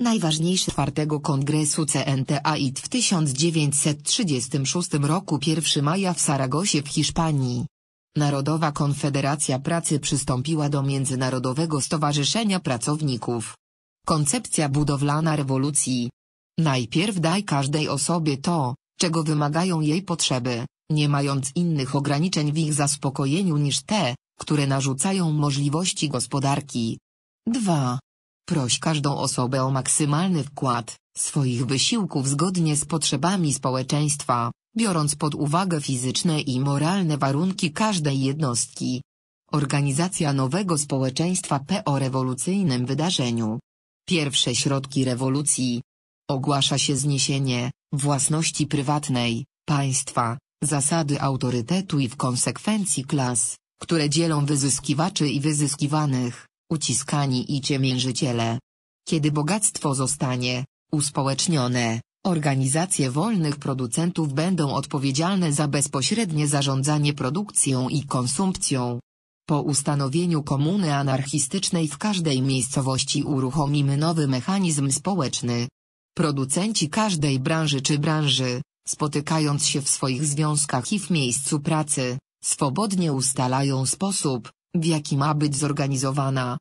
Najważniejszy czwartego kongresu CNTAIT w 1936 roku 1 maja w Saragosie w Hiszpanii. Narodowa Konfederacja Pracy przystąpiła do Międzynarodowego Stowarzyszenia Pracowników. Koncepcja budowlana rewolucji. Najpierw daj każdej osobie to, czego wymagają jej potrzeby, nie mając innych ograniczeń w ich zaspokojeniu niż te, które narzucają możliwości gospodarki. 2. Proś każdą osobę o maksymalny wkład swoich wysiłków zgodnie z potrzebami społeczeństwa, biorąc pod uwagę fizyczne i moralne warunki każdej jednostki. Organizacja nowego społeczeństwa po rewolucyjnym wydarzeniu. Pierwsze środki rewolucji. Ogłasza się zniesienie własności prywatnej, państwa, zasady autorytetu i w konsekwencji klas, które dzielą wyzyskiwaczy i wyzyskiwanych uciskani i ciemiężyciele. Kiedy bogactwo zostanie uspołecznione, organizacje wolnych producentów będą odpowiedzialne za bezpośrednie zarządzanie produkcją i konsumpcją. Po ustanowieniu komuny anarchistycznej w każdej miejscowości uruchomimy nowy mechanizm społeczny. Producenci każdej branży czy branży, spotykając się w swoich związkach i w miejscu pracy, swobodnie ustalają sposób, w jaki ma być zorganizowana.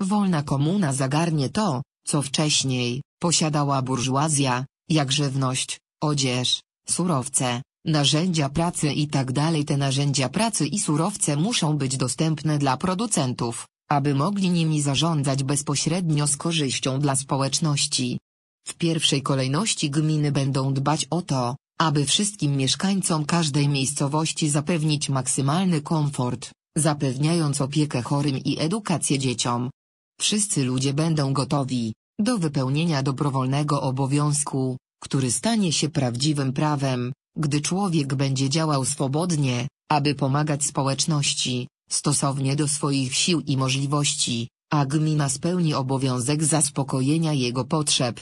Wolna komuna zagarnie to, co wcześniej posiadała burżuazja, jak żywność, odzież, surowce, narzędzia pracy itd. Tak Te narzędzia pracy i surowce muszą być dostępne dla producentów, aby mogli nimi zarządzać bezpośrednio z korzyścią dla społeczności. W pierwszej kolejności gminy będą dbać o to, aby wszystkim mieszkańcom każdej miejscowości zapewnić maksymalny komfort zapewniając opiekę chorym i edukację dzieciom. Wszyscy ludzie będą gotowi do wypełnienia dobrowolnego obowiązku, który stanie się prawdziwym prawem, gdy człowiek będzie działał swobodnie, aby pomagać społeczności, stosownie do swoich sił i możliwości, a gmina spełni obowiązek zaspokojenia jego potrzeb.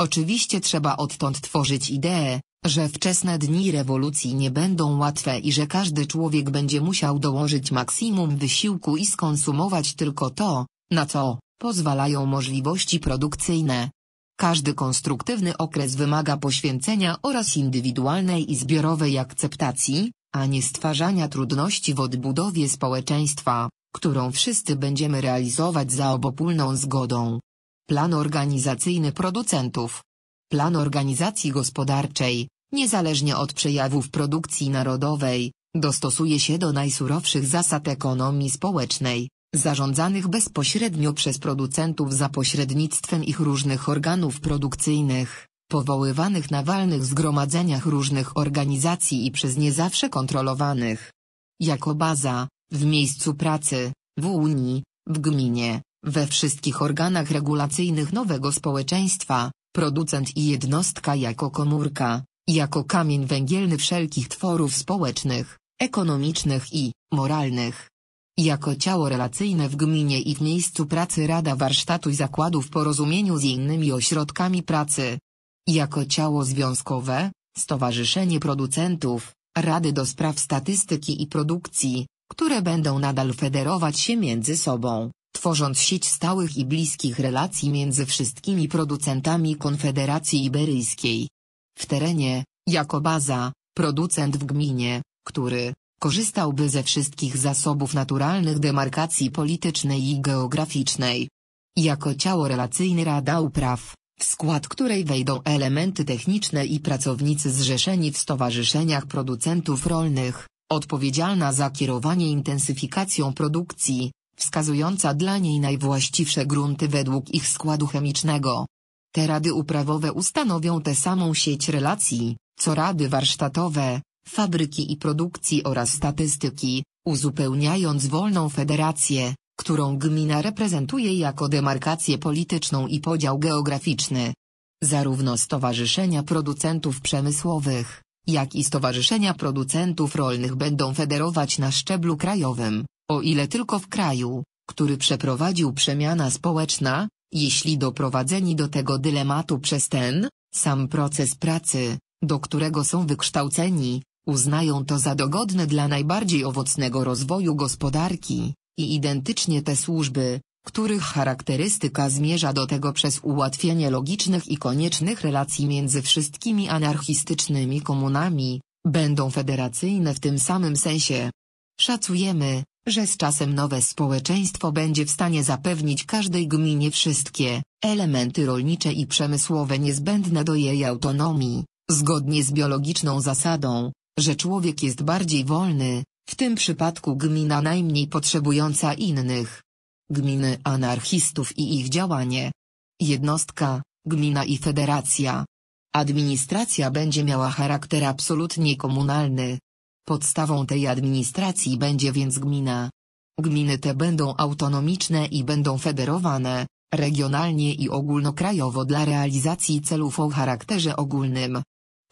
Oczywiście trzeba odtąd tworzyć idee, że wczesne dni rewolucji nie będą łatwe i że każdy człowiek będzie musiał dołożyć maksimum wysiłku i skonsumować tylko to, na co pozwalają możliwości produkcyjne. Każdy konstruktywny okres wymaga poświęcenia oraz indywidualnej i zbiorowej akceptacji, a nie stwarzania trudności w odbudowie społeczeństwa, którą wszyscy będziemy realizować za obopólną zgodą. Plan organizacyjny producentów. Plan organizacji gospodarczej, niezależnie od przejawów produkcji narodowej, dostosuje się do najsurowszych zasad ekonomii społecznej, zarządzanych bezpośrednio przez producentów za pośrednictwem ich różnych organów produkcyjnych, powoływanych na walnych zgromadzeniach różnych organizacji i przez nie zawsze kontrolowanych. Jako baza, w miejscu pracy, w Unii, w gminie, we wszystkich organach regulacyjnych nowego społeczeństwa, producent i jednostka jako komórka, jako kamień węgielny wszelkich tworów społecznych, ekonomicznych i moralnych. Jako ciało relacyjne w gminie i w miejscu pracy Rada Warsztatu i Zakładu w porozumieniu z innymi ośrodkami pracy. Jako ciało związkowe, Stowarzyszenie Producentów, Rady do Spraw Statystyki i Produkcji, które będą nadal federować się między sobą, tworząc sieć stałych i bliskich relacji między wszystkimi producentami Konfederacji Iberyjskiej w terenie, jako baza, producent w gminie, który korzystałby ze wszystkich zasobów naturalnych demarkacji politycznej i geograficznej. Jako ciało relacyjne Rada Upraw, w skład której wejdą elementy techniczne i pracownicy zrzeszeni w stowarzyszeniach producentów rolnych, odpowiedzialna za kierowanie intensyfikacją produkcji, wskazująca dla niej najwłaściwsze grunty według ich składu chemicznego. Te rady uprawowe ustanowią tę samą sieć relacji, co rady warsztatowe, fabryki i produkcji oraz statystyki, uzupełniając wolną federację, którą gmina reprezentuje jako demarkację polityczną i podział geograficzny. Zarówno stowarzyszenia producentów przemysłowych, jak i stowarzyszenia producentów rolnych będą federować na szczeblu krajowym, o ile tylko w kraju, który przeprowadził przemiana społeczna, jeśli doprowadzeni do tego dylematu przez ten, sam proces pracy, do którego są wykształceni, uznają to za dogodne dla najbardziej owocnego rozwoju gospodarki, i identycznie te służby, których charakterystyka zmierza do tego przez ułatwienie logicznych i koniecznych relacji między wszystkimi anarchistycznymi komunami, będą federacyjne w tym samym sensie. Szacujemy, że z czasem nowe społeczeństwo będzie w stanie zapewnić każdej gminie wszystkie elementy rolnicze i przemysłowe niezbędne do jej autonomii, zgodnie z biologiczną zasadą, że człowiek jest bardziej wolny, w tym przypadku gmina najmniej potrzebująca innych. Gminy anarchistów i ich działanie. Jednostka, gmina i federacja. Administracja będzie miała charakter absolutnie komunalny, Podstawą tej administracji będzie więc gmina. Gminy te będą autonomiczne i będą federowane, regionalnie i ogólnokrajowo dla realizacji celów o charakterze ogólnym.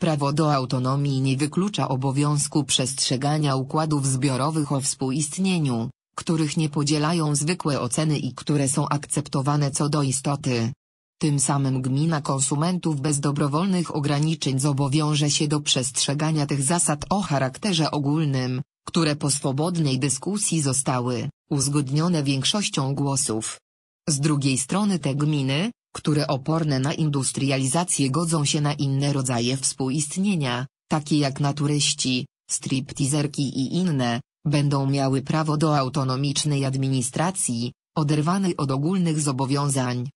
Prawo do autonomii nie wyklucza obowiązku przestrzegania układów zbiorowych o współistnieniu, których nie podzielają zwykłe oceny i które są akceptowane co do istoty. Tym samym gmina konsumentów bez dobrowolnych ograniczeń zobowiąże się do przestrzegania tych zasad o charakterze ogólnym, które po swobodnej dyskusji zostały uzgodnione większością głosów. Z drugiej strony te gminy, które oporne na industrializację godzą się na inne rodzaje współistnienia, takie jak naturyści, striptizerki i inne, będą miały prawo do autonomicznej administracji, oderwanej od ogólnych zobowiązań,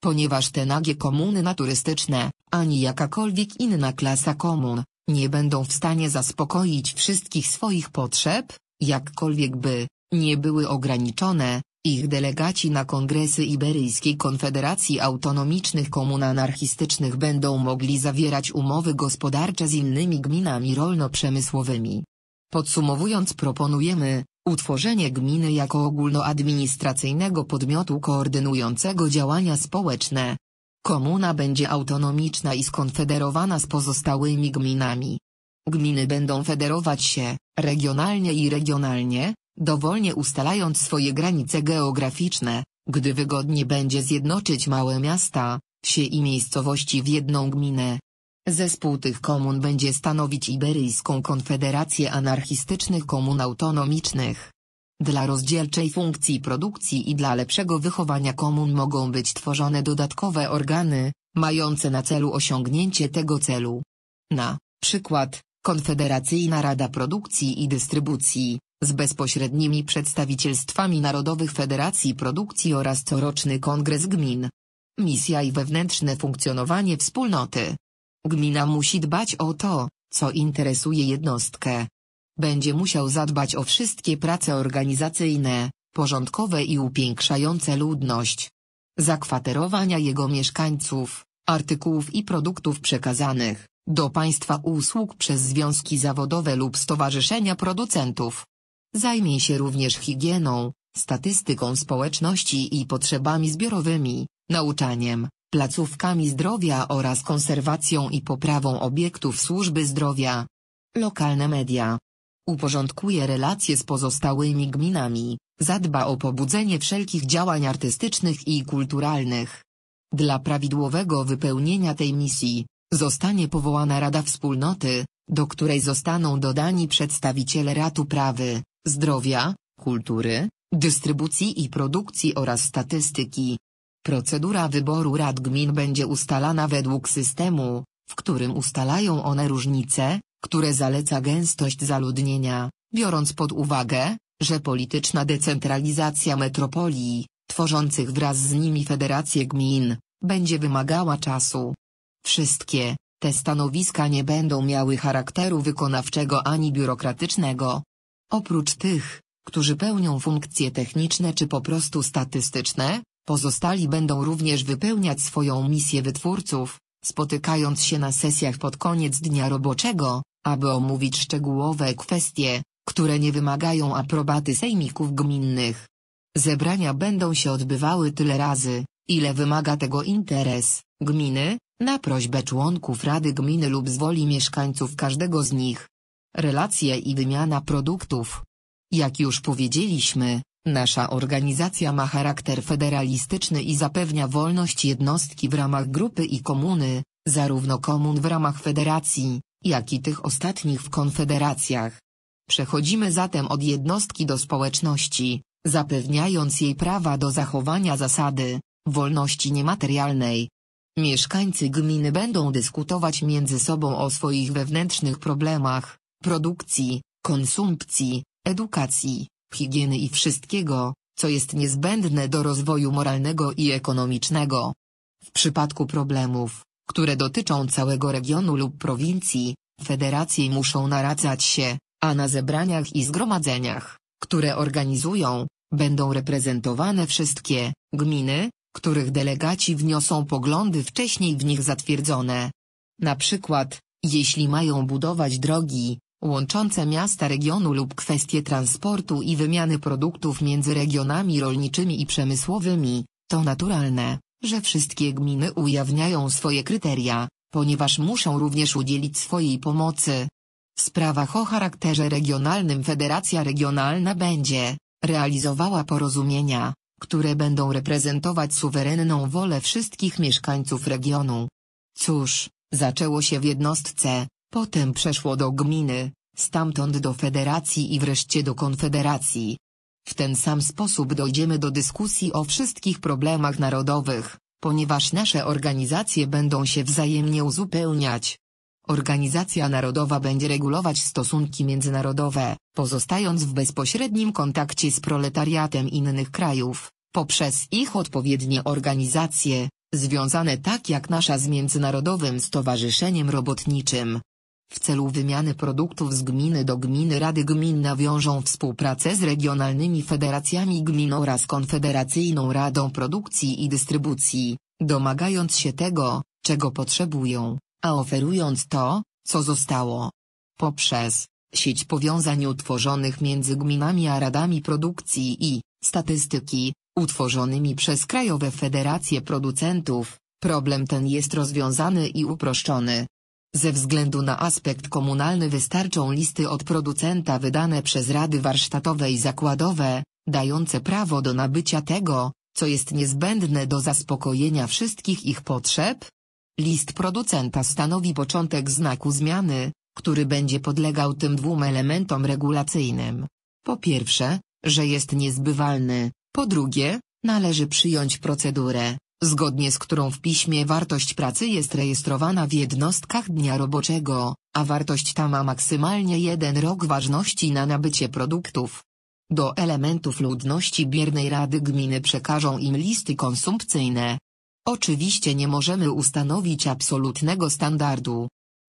ponieważ te nagie komuny naturystyczne, ani jakakolwiek inna klasa komun, nie będą w stanie zaspokoić wszystkich swoich potrzeb, jakkolwiek by, nie były ograniczone, ich delegaci na kongresy Iberyjskiej Konfederacji Autonomicznych Komun Anarchistycznych będą mogli zawierać umowy gospodarcze z innymi gminami rolno-przemysłowymi. Podsumowując proponujemy, Utworzenie gminy jako ogólnoadministracyjnego podmiotu koordynującego działania społeczne. Komuna będzie autonomiczna i skonfederowana z pozostałymi gminami. Gminy będą federować się, regionalnie i regionalnie, dowolnie ustalając swoje granice geograficzne, gdy wygodnie będzie zjednoczyć małe miasta, wsie i miejscowości w jedną gminę. Zespół tych komun będzie stanowić Iberyjską Konfederację Anarchistycznych Komun Autonomicznych. Dla rozdzielczej funkcji produkcji i dla lepszego wychowania komun mogą być tworzone dodatkowe organy, mające na celu osiągnięcie tego celu. Na przykład, Konfederacyjna Rada Produkcji i Dystrybucji, z bezpośrednimi przedstawicielstwami Narodowych Federacji Produkcji oraz coroczny Kongres Gmin. Misja i wewnętrzne funkcjonowanie wspólnoty Gmina musi dbać o to, co interesuje jednostkę. Będzie musiał zadbać o wszystkie prace organizacyjne, porządkowe i upiększające ludność. Zakwaterowania jego mieszkańców, artykułów i produktów przekazanych do państwa usług przez związki zawodowe lub stowarzyszenia producentów. Zajmie się również higieną, statystyką społeczności i potrzebami zbiorowymi, nauczaniem, placówkami zdrowia oraz konserwacją i poprawą obiektów służby zdrowia. Lokalne media. Uporządkuje relacje z pozostałymi gminami, zadba o pobudzenie wszelkich działań artystycznych i kulturalnych. Dla prawidłowego wypełnienia tej misji, zostanie powołana Rada Wspólnoty, do której zostaną dodani przedstawiciele ratu prawy, zdrowia, kultury, dystrybucji i produkcji oraz statystyki, Procedura wyboru rad gmin będzie ustalana według systemu, w którym ustalają one różnice, które zaleca gęstość zaludnienia, biorąc pod uwagę, że polityczna decentralizacja metropolii, tworzących wraz z nimi federacje gmin, będzie wymagała czasu. Wszystkie te stanowiska nie będą miały charakteru wykonawczego ani biurokratycznego. Oprócz tych, którzy pełnią funkcje techniczne czy po prostu statystyczne, Pozostali będą również wypełniać swoją misję wytwórców, spotykając się na sesjach pod koniec dnia roboczego, aby omówić szczegółowe kwestie, które nie wymagają aprobaty sejmików gminnych. Zebrania będą się odbywały tyle razy, ile wymaga tego interes gminy, na prośbę członków Rady Gminy lub z woli mieszkańców każdego z nich. Relacje i wymiana produktów. Jak już powiedzieliśmy, Nasza organizacja ma charakter federalistyczny i zapewnia wolność jednostki w ramach grupy i komuny, zarówno komun w ramach federacji, jak i tych ostatnich w konfederacjach. Przechodzimy zatem od jednostki do społeczności, zapewniając jej prawa do zachowania zasady wolności niematerialnej. Mieszkańcy gminy będą dyskutować między sobą o swoich wewnętrznych problemach, produkcji, konsumpcji, edukacji, higieny i wszystkiego, co jest niezbędne do rozwoju moralnego i ekonomicznego. W przypadku problemów, które dotyczą całego regionu lub prowincji, federacje muszą naradzać się, a na zebraniach i zgromadzeniach, które organizują, będą reprezentowane wszystkie gminy, których delegaci wniosą poglądy wcześniej w nich zatwierdzone. Na przykład, jeśli mają budować drogi, łączące miasta regionu lub kwestie transportu i wymiany produktów między regionami rolniczymi i przemysłowymi, to naturalne, że wszystkie gminy ujawniają swoje kryteria, ponieważ muszą również udzielić swojej pomocy. W sprawach o charakterze regionalnym Federacja Regionalna będzie realizowała porozumienia, które będą reprezentować suwerenną wolę wszystkich mieszkańców regionu. Cóż, zaczęło się w jednostce, Potem przeszło do gminy, stamtąd do federacji i wreszcie do konfederacji. W ten sam sposób dojdziemy do dyskusji o wszystkich problemach narodowych, ponieważ nasze organizacje będą się wzajemnie uzupełniać. Organizacja Narodowa będzie regulować stosunki międzynarodowe, pozostając w bezpośrednim kontakcie z proletariatem innych krajów, poprzez ich odpowiednie organizacje, związane tak jak nasza z Międzynarodowym Stowarzyszeniem Robotniczym, w celu wymiany produktów z gminy do gminy Rady Gmin nawiążą współpracę z regionalnymi federacjami gmin oraz Konfederacyjną Radą Produkcji i Dystrybucji, domagając się tego, czego potrzebują, a oferując to, co zostało. Poprzez sieć powiązań utworzonych między gminami a radami produkcji i statystyki, utworzonymi przez krajowe federacje producentów, problem ten jest rozwiązany i uproszczony. Ze względu na aspekt komunalny wystarczą listy od producenta wydane przez rady warsztatowe i zakładowe, dające prawo do nabycia tego, co jest niezbędne do zaspokojenia wszystkich ich potrzeb? List producenta stanowi początek znaku zmiany, który będzie podlegał tym dwóm elementom regulacyjnym. Po pierwsze, że jest niezbywalny, po drugie, należy przyjąć procedurę, zgodnie z którą w piśmie wartość pracy jest rejestrowana w jednostkach dnia roboczego, a wartość ta ma maksymalnie jeden rok ważności na nabycie produktów. Do elementów ludności biernej Rady Gminy przekażą im listy konsumpcyjne. Oczywiście nie możemy ustanowić absolutnego standardu.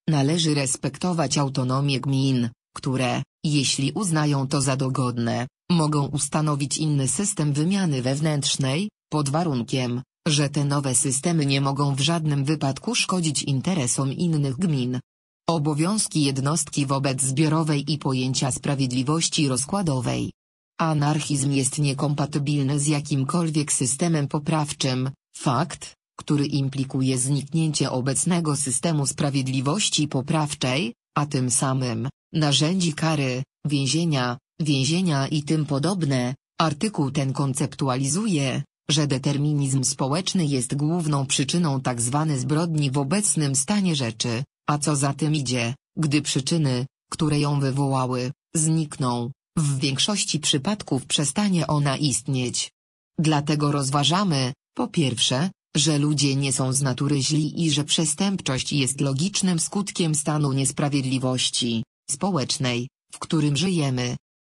Należy respektować autonomię gmin, które, jeśli uznają to za dogodne, mogą ustanowić inny system wymiany wewnętrznej, pod warunkiem, że te nowe systemy nie mogą w żadnym wypadku szkodzić interesom innych gmin. Obowiązki jednostki wobec zbiorowej i pojęcia sprawiedliwości rozkładowej. Anarchizm jest niekompatybilny z jakimkolwiek systemem poprawczym, fakt, który implikuje zniknięcie obecnego systemu sprawiedliwości poprawczej, a tym samym, narzędzi kary, więzienia, więzienia i tym podobne. Artykuł ten konceptualizuje, że determinizm społeczny jest główną przyczyną tzw. Tak zbrodni w obecnym stanie rzeczy, a co za tym idzie, gdy przyczyny, które ją wywołały, znikną, w większości przypadków przestanie ona istnieć. Dlatego rozważamy, po pierwsze, że ludzie nie są z natury źli i że przestępczość jest logicznym skutkiem stanu niesprawiedliwości społecznej, w którym żyjemy.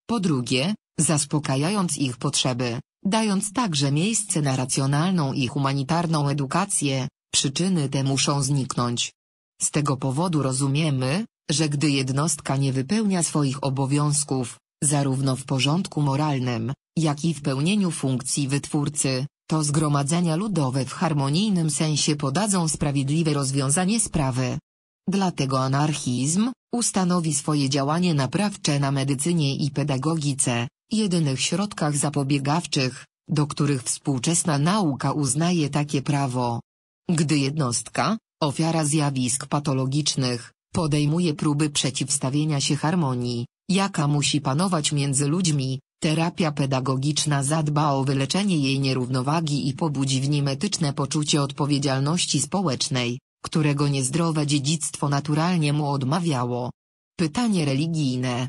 Po drugie, zaspokajając ich potrzeby, dając także miejsce na racjonalną i humanitarną edukację, przyczyny te muszą zniknąć. Z tego powodu rozumiemy, że gdy jednostka nie wypełnia swoich obowiązków, zarówno w porządku moralnym, jak i w pełnieniu funkcji wytwórcy, to zgromadzenia ludowe w harmonijnym sensie podadzą sprawiedliwe rozwiązanie sprawy. Dlatego anarchizm ustanowi swoje działanie naprawcze na medycynie i pedagogice, jedynych środkach zapobiegawczych, do których współczesna nauka uznaje takie prawo. Gdy jednostka, ofiara zjawisk patologicznych, podejmuje próby przeciwstawienia się harmonii, jaka musi panować między ludźmi, terapia pedagogiczna zadba o wyleczenie jej nierównowagi i pobudzi w nim etyczne poczucie odpowiedzialności społecznej, którego niezdrowe dziedzictwo naturalnie mu odmawiało. Pytanie religijne.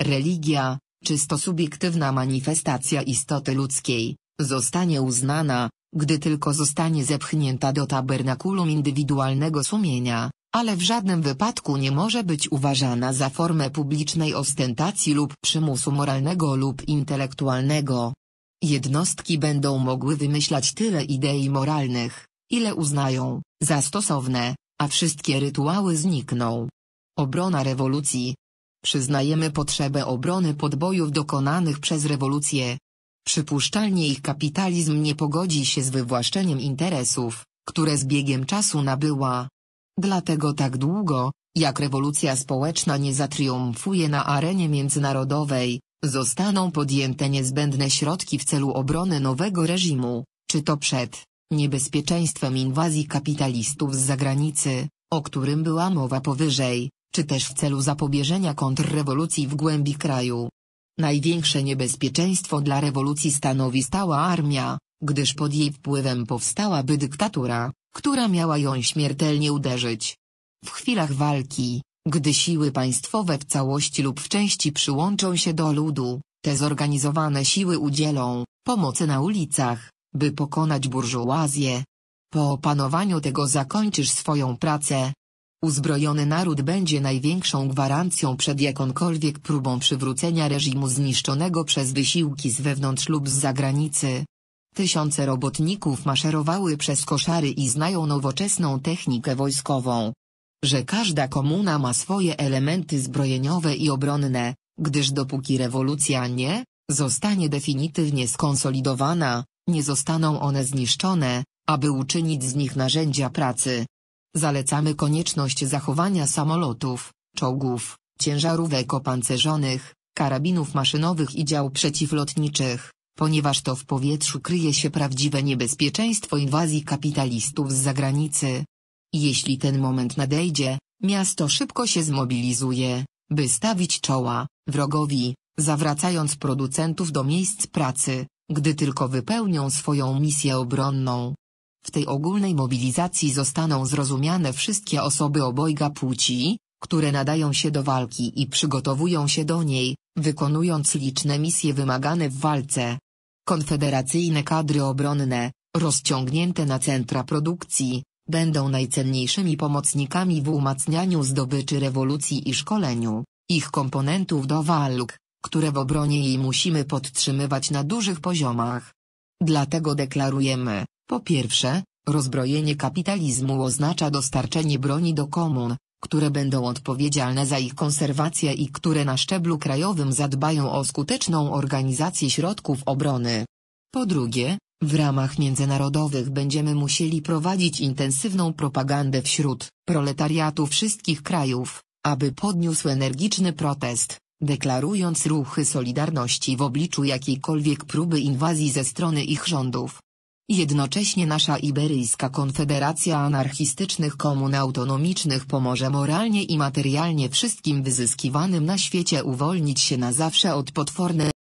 Religia, czysto subiektywna manifestacja istoty ludzkiej, zostanie uznana, gdy tylko zostanie zepchnięta do tabernakulum indywidualnego sumienia, ale w żadnym wypadku nie może być uważana za formę publicznej ostentacji lub przymusu moralnego lub intelektualnego. Jednostki będą mogły wymyślać tyle idei moralnych, ile uznają, za stosowne, a wszystkie rytuały znikną. Obrona rewolucji, Przyznajemy potrzebę obrony podbojów dokonanych przez rewolucję. Przypuszczalnie ich kapitalizm nie pogodzi się z wywłaszczeniem interesów, które z biegiem czasu nabyła. Dlatego tak długo, jak rewolucja społeczna nie zatriumfuje na arenie międzynarodowej, zostaną podjęte niezbędne środki w celu obrony nowego reżimu, czy to przed niebezpieczeństwem inwazji kapitalistów z zagranicy, o którym była mowa powyżej, czy też w celu zapobieżenia kontrrewolucji w głębi kraju. Największe niebezpieczeństwo dla rewolucji stanowi stała armia, gdyż pod jej wpływem powstałaby dyktatura, która miała ją śmiertelnie uderzyć. W chwilach walki, gdy siły państwowe w całości lub w części przyłączą się do ludu, te zorganizowane siły udzielą pomocy na ulicach, by pokonać burżuazję. Po opanowaniu tego zakończysz swoją pracę, Uzbrojony naród będzie największą gwarancją przed jakąkolwiek próbą przywrócenia reżimu zniszczonego przez wysiłki z wewnątrz lub z zagranicy. Tysiące robotników maszerowały przez koszary i znają nowoczesną technikę wojskową. Że każda komuna ma swoje elementy zbrojeniowe i obronne, gdyż dopóki rewolucja nie zostanie definitywnie skonsolidowana, nie zostaną one zniszczone, aby uczynić z nich narzędzia pracy, Zalecamy konieczność zachowania samolotów, czołgów, ciężarówek opancerzonych, karabinów maszynowych i dział przeciwlotniczych, ponieważ to w powietrzu kryje się prawdziwe niebezpieczeństwo inwazji kapitalistów z zagranicy. Jeśli ten moment nadejdzie, miasto szybko się zmobilizuje, by stawić czoła wrogowi, zawracając producentów do miejsc pracy, gdy tylko wypełnią swoją misję obronną. W tej ogólnej mobilizacji zostaną zrozumiane wszystkie osoby obojga płci, które nadają się do walki i przygotowują się do niej, wykonując liczne misje wymagane w walce. Konfederacyjne kadry obronne, rozciągnięte na centra produkcji, będą najcenniejszymi pomocnikami w umacnianiu zdobyczy rewolucji i szkoleniu ich komponentów do walk, które w obronie jej musimy podtrzymywać na dużych poziomach. Dlatego deklarujemy, po pierwsze, rozbrojenie kapitalizmu oznacza dostarczenie broni do komun, które będą odpowiedzialne za ich konserwację i które na szczeblu krajowym zadbają o skuteczną organizację środków obrony. Po drugie, w ramach międzynarodowych będziemy musieli prowadzić intensywną propagandę wśród proletariatu wszystkich krajów, aby podniósł energiczny protest, deklarując ruchy Solidarności w obliczu jakiejkolwiek próby inwazji ze strony ich rządów. Jednocześnie nasza Iberyjska Konfederacja Anarchistycznych Komun Autonomicznych pomoże moralnie i materialnie wszystkim wyzyskiwanym na świecie uwolnić się na zawsze od potwornej